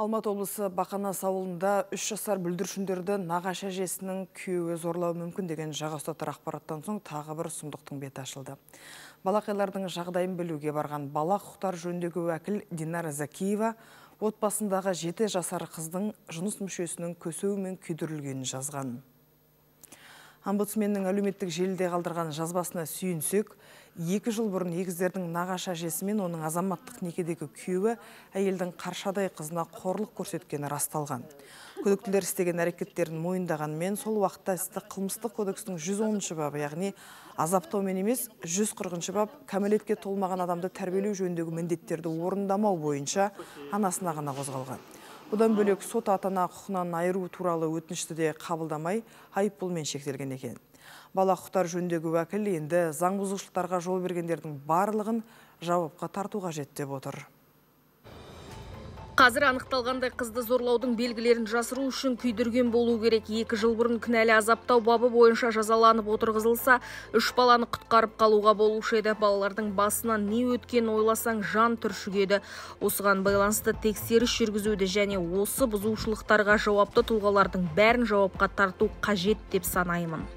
Алматы облысы Бақанас ауылында үш жасар бүлдіршіндерді нағашы әжесінің күйеуі зорлауы мүмкін деген жаға ақпараттан соң тағы бір сұмдықтың беті ашылды. Балақайлардың жағдайын білуге барған бала құқықтар жөндегі уәкіл Динара Закиева отбасындағы жеті жасар қыздың жыныс мүшесінің көсеуімен күйдірілгенін жазған омбудсменнің әлеуметтік желіде қалдырған жазбасына сүйінсек екі жыл бұрын егіздердің нағашы әжесі мен оның азаматтық некедегі күйеуі әйелдің қаршадай қызына қорлық көрсеткені расталған күдіктілер істеген әрекеттерін мойындағанмен сол уақытта істі қылмыстық кодекстің 110 бабы яғни азаптаумен емес 140 бап кәмелетке толмаған адамды тәрбиелеу жөніндегі міндеттерді орындамау бойынша анасына ғана қозғалған бұдан бөлек сот атана құқынан құқығынан айыру туралы өтінішті де қабылдамай айыппұлмен шектелген екен бала құқықтары жөндегі уәкіл енді заң жол бергендердің барлығын жауапқа тартуға жеттеп отыр қазір анықталғандай қызды зорлаудың белгілерін жасыру үшін күйдірген болу керек екі жыл бұрын кінәлі азаптау бабы бойынша жазаланып отырғызылса үш баланы құтқарып қалуға болушы еді балалардың басынан не өткен ойласаң жан түршігеді осыған байланысты тексеріс жүргізуді және осы бұзушылықтарға жауапты тұлғалардың бәрін жауапқа тарту қажет деп санаймын